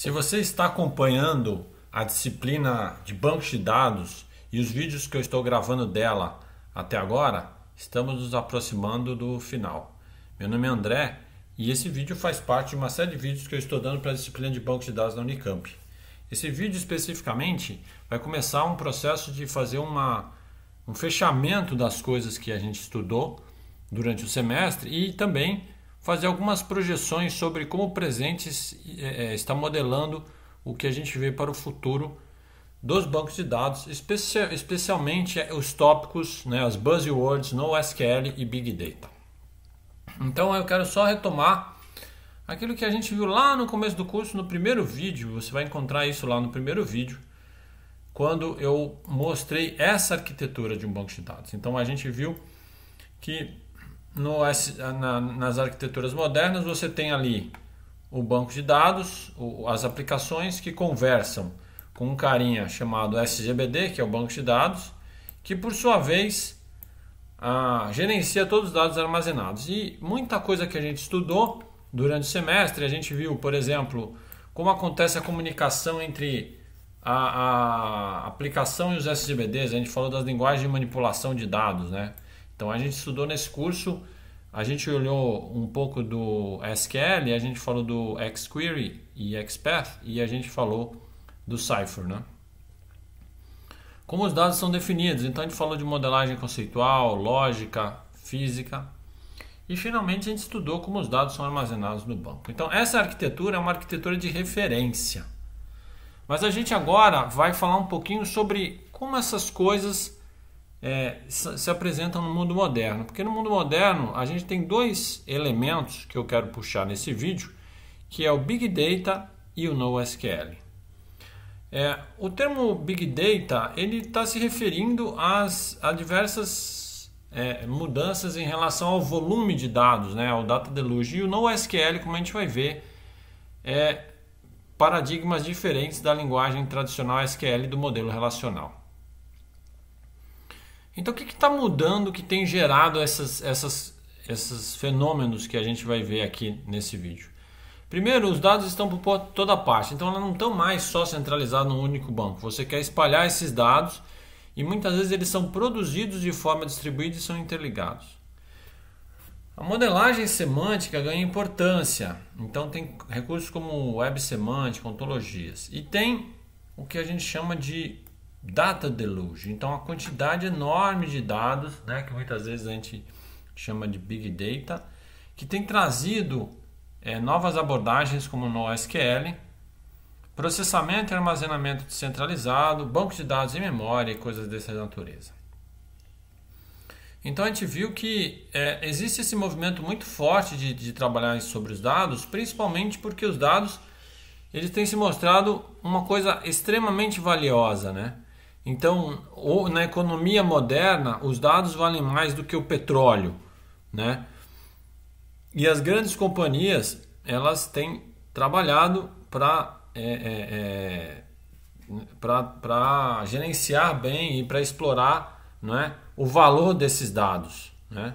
Se você está acompanhando a disciplina de bancos de dados e os vídeos que eu estou gravando dela até agora, estamos nos aproximando do final. Meu nome é André e esse vídeo faz parte de uma série de vídeos que eu estou dando para a disciplina de bancos de dados da Unicamp. Esse vídeo especificamente vai começar um processo de fazer uma, um fechamento das coisas que a gente estudou durante o semestre e também fazer algumas projeções sobre como o presente é, é, está modelando o que a gente vê para o futuro dos bancos de dados, especialmente é, os tópicos, né, as buzzwords NoSQL e Big Data. Então eu quero só retomar aquilo que a gente viu lá no começo do curso, no primeiro vídeo, você vai encontrar isso lá no primeiro vídeo, quando eu mostrei essa arquitetura de um banco de dados. Então a gente viu que no, na, nas arquiteturas modernas, você tem ali o banco de dados, o, as aplicações que conversam com um carinha chamado SGBD, que é o banco de dados, que por sua vez gerencia todos os dados armazenados. E muita coisa que a gente estudou durante o semestre, a gente viu, por exemplo, como acontece a comunicação entre a, a aplicação e os SGBDs, a gente falou das linguagens de manipulação de dados, né? Então a gente estudou nesse curso, a gente olhou um pouco do SQL, a gente falou do XQuery e XPath e a gente falou do Cypher, né? Como os dados são definidos, então a gente falou de modelagem conceitual, lógica, física e finalmente a gente estudou como os dados são armazenados no banco. Então essa arquitetura é uma arquitetura de referência. Mas a gente agora vai falar um pouquinho sobre como essas coisas é, se apresentam no mundo moderno. Porque no mundo moderno a gente tem dois elementos que eu quero puxar nesse vídeo, que é o Big Data e o NoSQL. É, o termo Big Data ele está se referindo às, a diversas é, mudanças em relação ao volume de dados, né, ao data deluge. E o NoSQL, como a gente vai ver, é paradigmas diferentes da linguagem tradicional SQL do modelo relacional. Então, o que está mudando que tem gerado essas, essas, esses fenômenos que a gente vai ver aqui nesse vídeo? Primeiro, os dados estão por toda parte, então elas não estão mais só centralizados num único banco. Você quer espalhar esses dados e muitas vezes eles são produzidos de forma distribuída e são interligados. A modelagem semântica ganha importância, então tem recursos como web semântica, ontologias, e tem o que a gente chama de data deluge. Então, a quantidade enorme de dados, né, que muitas vezes a gente chama de Big Data, que tem trazido é, novas abordagens como o NoSQL, processamento e armazenamento descentralizado, banco de dados em memória e coisas dessa natureza. Então a gente viu que é, existe esse movimento muito forte de, de trabalhar sobre os dados, principalmente porque os dados eles têm se mostrado uma coisa extremamente valiosa, né? Então, na economia moderna, os dados valem mais do que o petróleo, né? E as grandes companhias, elas têm trabalhado para é, é, é para gerenciar bem e para explorar né, o valor desses dados. Né?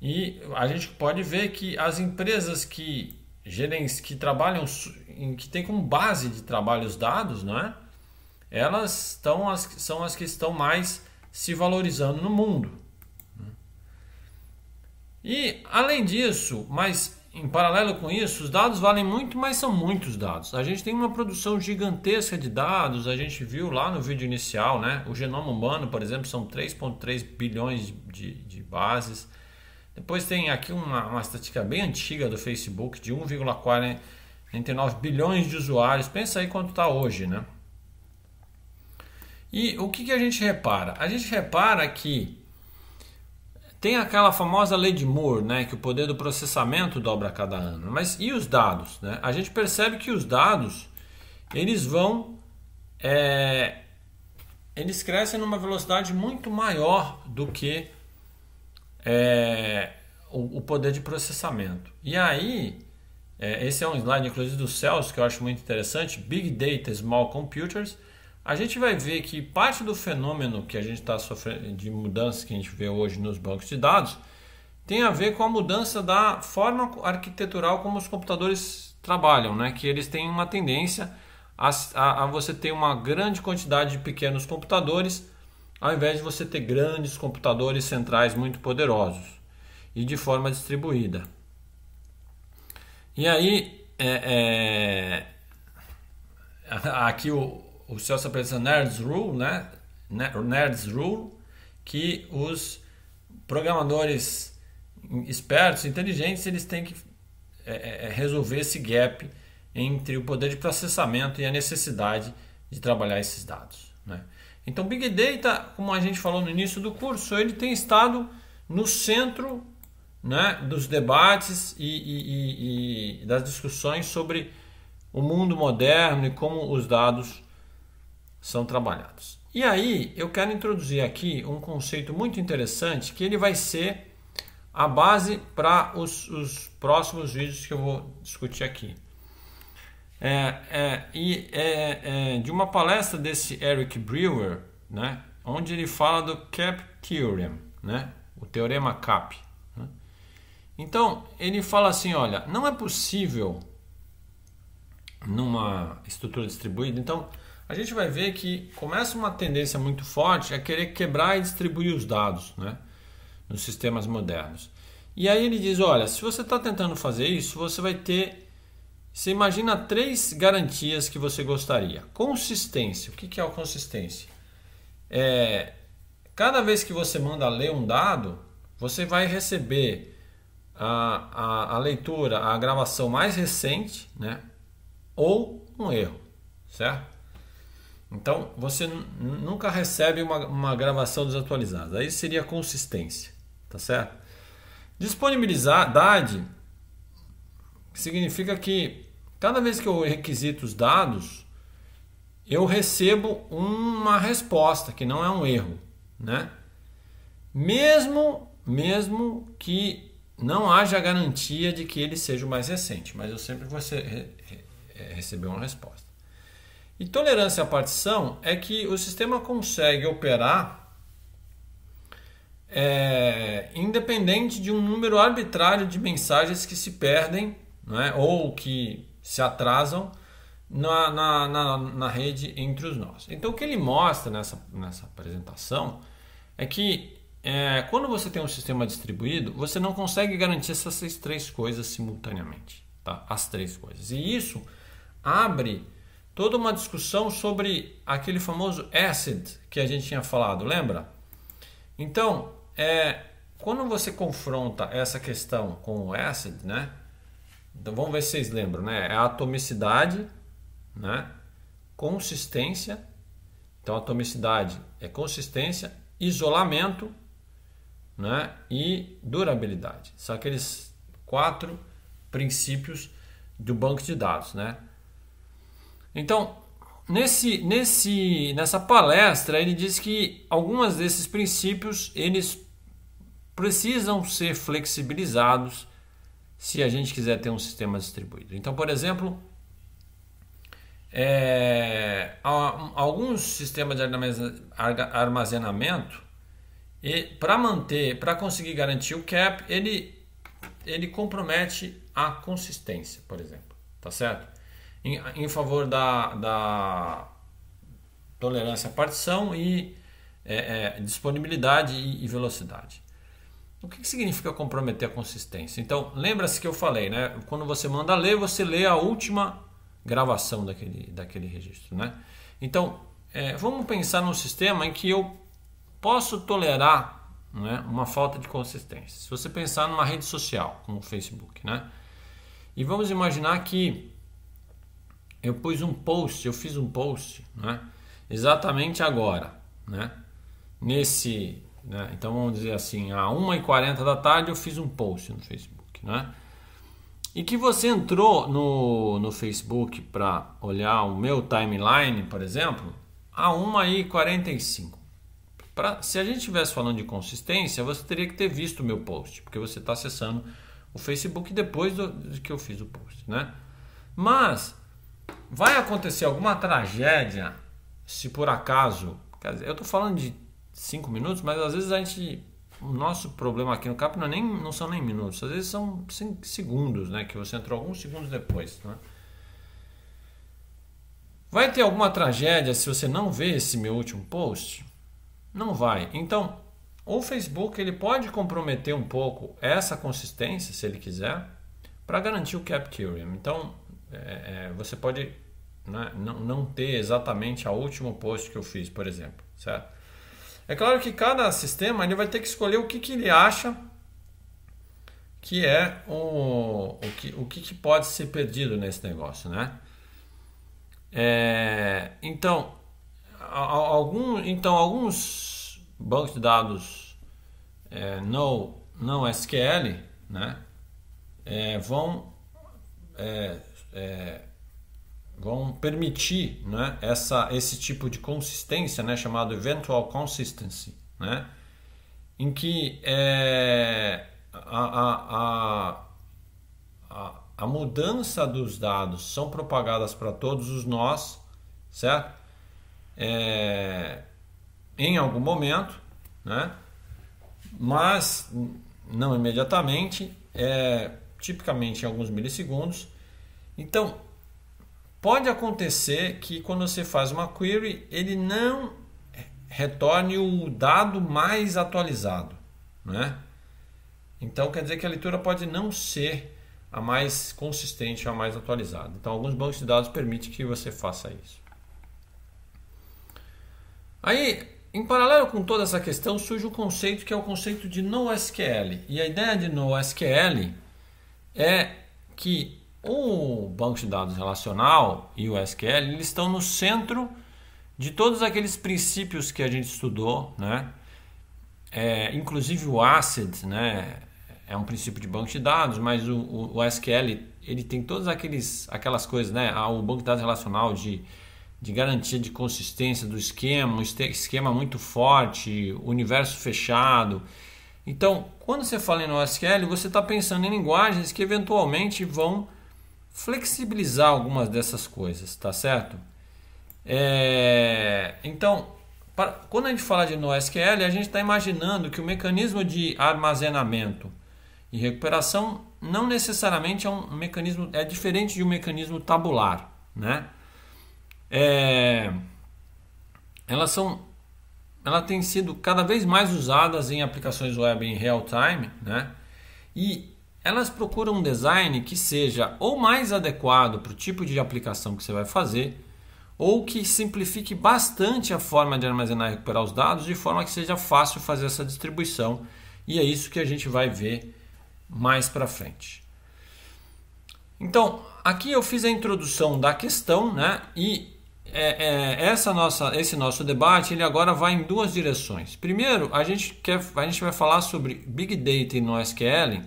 E a gente pode ver que as empresas que gerenci, que trabalham, que têm como base de trabalho os dados, né, elas estão as, são as que estão mais se valorizando no mundo. E além disso, mas em paralelo com isso, os dados valem muito, mas são muitos dados. A gente tem uma produção gigantesca de dados, a gente viu lá no vídeo inicial, né? O genoma humano, por exemplo, são 3,3 bilhões de, de bases. Depois tem aqui uma, uma estatística bem antiga do Facebook, de 1,49 bilhões de usuários. Pensa aí quanto está hoje, né? E o que, que a gente repara? A gente repara que tem aquela famosa lei de Moore, né, que o poder do processamento dobra a cada ano. Mas e os dados? Né? A gente percebe que os dados eles vão é, eles crescem numa velocidade muito maior do que é, o, o, poder de processamento. E aí, é, esse é um slide inclusive do Celso que eu acho muito interessante, Big Data Small Computers a gente vai ver que parte do fenômeno que a gente está sofrendo de mudança que a gente vê hoje nos bancos de dados tem a ver com a mudança da forma arquitetural como os computadores trabalham, né? Que eles têm uma tendência a, a, a você ter uma grande quantidade de pequenos computadores, ao invés de você ter grandes computadores centrais muito poderosos e de forma distribuída. E aí, é, é, aqui o, o Celso apresenta Nerds Rule, né? Nerds Rule, que os programadores espertos, inteligentes, eles têm que é, é, é, resolver esse gap entre o poder de processamento e a necessidade de trabalhar esses dados. Né? Então, Big Data, como a gente falou no início do curso, ele tem estado no centro né, dos debates e, e, e, e das discussões sobre o mundo moderno e como os dados são trabalhados. E aí eu quero introduzir aqui um conceito muito interessante que ele vai ser a base para os, os próximos vídeos que eu vou discutir aqui. É, é, e é, é, de uma palestra desse Eric Brewer, né, onde ele fala do CAP Theorem, né, o teorema CAP. Né? Então ele fala assim, olha, não é possível numa estrutura distribuída. Então a gente vai ver que começa uma tendência muito forte a querer quebrar e distribuir os dados né, nos sistemas modernos. E aí ele diz: olha, se você está tentando fazer isso, você vai ter. Você imagina três garantias que você gostaria. Consistência. O que é a consistência? É, cada vez que você manda ler um dado, você vai receber a, a, a leitura, a gravação mais recente, né? Ou um erro, certo? Então você nunca recebe uma, uma gravação desatualizada. Aí seria consistência, tá certo? Disponibilidade significa que cada vez que eu requisito os dados, eu recebo uma resposta que não é um erro, né? Mesmo mesmo que não haja garantia de que ele seja o mais recente, mas eu sempre vou é, receber uma resposta. E tolerância à partição é que o sistema consegue operar é, independente de um número arbitrário de mensagens que se perdem né, ou que se atrasam na, na, na, na, rede entre os nós. Então, o que ele mostra nessa, nessa apresentação é que é, quando você tem um sistema distribuído, você não consegue garantir essas três coisas simultaneamente, tá? as três coisas. E isso abre toda uma discussão sobre aquele famoso acid que a gente tinha falado, lembra? Então, é, quando você confronta essa questão com o acid, né? Então vamos ver se vocês lembram, né? É a atomicidade, né? Consistência. Então atomicidade é consistência, isolamento, né? E durabilidade. São aqueles quatro princípios do banco de dados, né? Então, nesse, nesse, nessa palestra, ele diz que alguns desses princípios eles precisam ser flexibilizados se a gente quiser ter um sistema distribuído. Então, por exemplo, é, alguns sistemas de armazenamento, para manter, para conseguir garantir o cap, ele, ele compromete a consistência, por exemplo, tá certo? em, em favor da, da tolerância à partição e é, é, disponibilidade e, e, velocidade. O que, que, significa comprometer a consistência? Então, lembra-se que eu falei, né? Quando você manda ler, você lê a última gravação daquele, daquele registro, né? Então, é, vamos pensar num sistema em que eu posso tolerar né, uma falta de consistência. Se você pensar numa rede social, como o Facebook, né? E vamos imaginar que eu pus um post, eu fiz um post, né? Exatamente agora, né? Nesse, né? então vamos dizer assim, a 1h40 da tarde eu fiz um post no Facebook, né? E que você entrou no, no Facebook para olhar o meu timeline, por exemplo, a 1h45. Pra, se a gente estivesse falando de consistência, você teria que ter visto o meu post, porque você está acessando o Facebook depois do, que eu fiz o post, né? Mas vai acontecer alguma tragédia se por acaso. Dizer, eu estou falando de cinco minutos, mas às vezes a gente. O nosso problema aqui no CAP não, é nem, não são nem minutos, às vezes são segundos, né? Que você entrou alguns segundos depois. Né? Vai ter alguma tragédia se você não vê esse meu último post? Não vai. Então, o Facebook ele pode comprometer um pouco essa consistência, se ele quiser, para garantir o Cap Então, é, é, você pode né, não, não ter exatamente a último post que eu fiz, por exemplo, certo? É claro que cada sistema ele vai ter que escolher o que, que ele acha que é o, o, que, o que, que pode ser perdido nesse negócio, né? É, então, algum, então, alguns bancos de dados é, não SQL né, é, vão é, é, vão permitir né, essa, esse tipo de consistência, né, chamado eventual consistency, né, em que é, a, a, a, a mudança dos dados são propagadas para todos os nós, certo? É, em algum momento, né? mas não imediatamente, é, tipicamente em alguns milissegundos. Então, pode acontecer que quando você faz uma query, ele não retorne o dado mais atualizado, né? Então quer dizer que a leitura pode não ser a mais consistente, a mais atualizada. Então alguns bancos de dados permitem que você faça isso. Aí, em paralelo com toda essa questão, surge o um conceito que é o conceito de NoSQL. E a ideia de NoSQL é que o banco de dados relacional e o SQL eles estão no centro de todos aqueles princípios que a gente estudou, né? É, inclusive o ACID, né? É um princípio de banco de dados, mas o, o, o SQL ele tem todas aqueles, aquelas coisas, né? Ah, o banco de dados relacional de, de garantia de consistência do esquema, um esquema muito forte, universo fechado. Então, quando você fala em NoSQL, você está pensando em linguagens que eventualmente vão flexibilizar algumas dessas coisas, tá certo? É... Então, para... quando a gente fala de NoSQL, a gente está imaginando que o mecanismo de armazenamento e recuperação não necessariamente é um mecanismo é diferente de um mecanismo tabular, né? É... Elas são ela tem sido cada vez mais usadas em aplicações web em real time, né? E elas procuram um design que seja ou mais adequado para o tipo de aplicação que você vai fazer, ou que simplifique bastante a forma de armazenar e recuperar os dados, de forma que seja fácil fazer essa distribuição. E é isso que a gente vai ver mais para frente. Então, aqui eu fiz a introdução da questão, né? E é, é, essa nossa, esse nosso debate ele agora vai em duas direções. Primeiro, a gente, quer, a gente vai falar sobre Big Data no SQL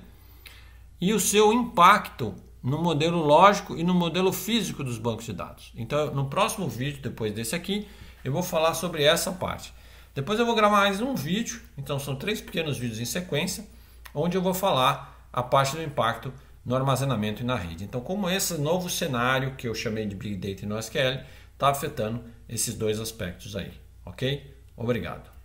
e o seu impacto no modelo lógico e no modelo físico dos bancos de dados. Então, no próximo vídeo, depois desse aqui, eu vou falar sobre essa parte. Depois eu vou gravar mais um vídeo, então são três pequenos vídeos em sequência, onde eu vou falar a parte do impacto no armazenamento e na rede. Então, como esse novo cenário que eu chamei de Big Data no SQL, está afetando esses dois aspectos aí, ok? Obrigado.